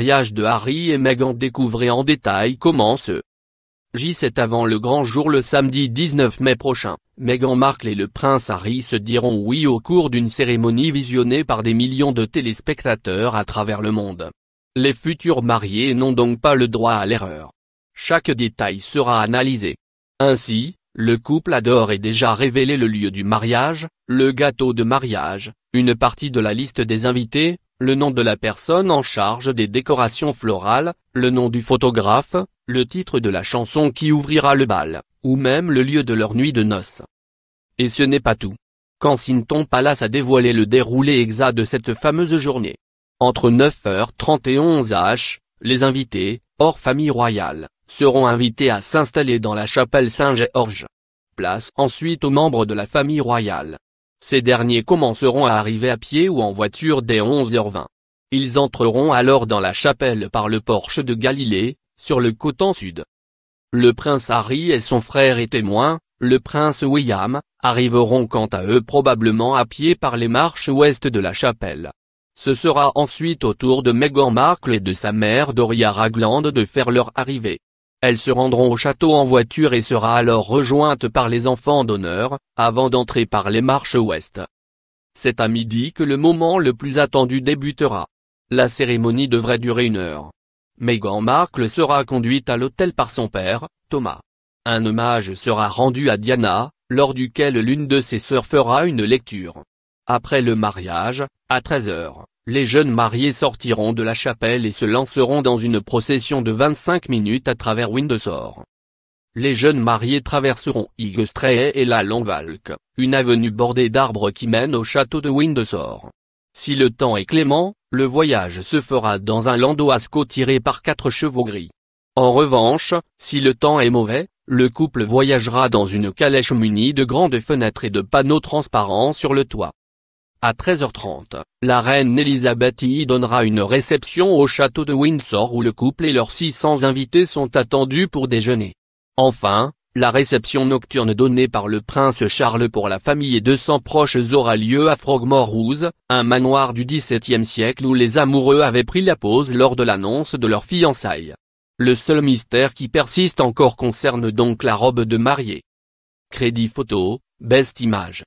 mariage de Harry et Meghan découvrez en détail comment ce J7 avant le grand jour le samedi 19 mai prochain, Meghan Markle et le prince Harry se diront oui au cours d'une cérémonie visionnée par des millions de téléspectateurs à travers le monde. Les futurs mariés n'ont donc pas le droit à l'erreur. Chaque détail sera analysé. Ainsi, le couple adore et déjà révélé le lieu du mariage, le gâteau de mariage, une partie de la liste des invités, le nom de la personne en charge des décorations florales, le nom du photographe, le titre de la chanson qui ouvrira le bal, ou même le lieu de leur nuit de noces. Et ce n'est pas tout. Kensington Palace a dévoilé le déroulé exact de cette fameuse journée. Entre 9h30 et 11h, les invités, hors famille royale, seront invités à s'installer dans la chapelle Saint-Georges place ensuite aux membres de la famille royale. Ces derniers commenceront à arriver à pied ou en voiture dès 11h20. Ils entreront alors dans la chapelle par le porche de Galilée, sur le coton sud. Le prince Harry et son frère et témoin, le prince William, arriveront quant à eux probablement à pied par les marches ouest de la chapelle. Ce sera ensuite au tour de Meghan Markle et de sa mère Doria Ragland de faire leur arrivée. Elles se rendront au château en voiture et sera alors rejointe par les enfants d'honneur, avant d'entrer par les marches ouest. C'est à midi que le moment le plus attendu débutera. La cérémonie devrait durer une heure. Meghan Markle sera conduite à l'hôtel par son père, Thomas. Un hommage sera rendu à Diana, lors duquel l'une de ses sœurs fera une lecture. Après le mariage, à 13 heures, les jeunes mariés sortiront de la chapelle et se lanceront dans une procession de 25 minutes à travers Windsor. Les jeunes mariés traverseront Igostre et la Longvalk, une avenue bordée d'arbres qui mène au château de Windsor. Si le temps est clément, le voyage se fera dans un landau asco tiré par quatre chevaux gris. En revanche, si le temps est mauvais, le couple voyagera dans une calèche munie de grandes fenêtres et de panneaux transparents sur le toit. À 13h30, la reine Elisabeth y donnera une réception au château de Windsor où le couple et leurs 600 invités sont attendus pour déjeuner. Enfin, la réception nocturne donnée par le prince Charles pour la famille et 200 proches aura lieu à Frogmore House, un manoir du XVIIe siècle où les amoureux avaient pris la pause lors de l'annonce de leur fiançailles. Le seul mystère qui persiste encore concerne donc la robe de mariée. Crédit photo, best image.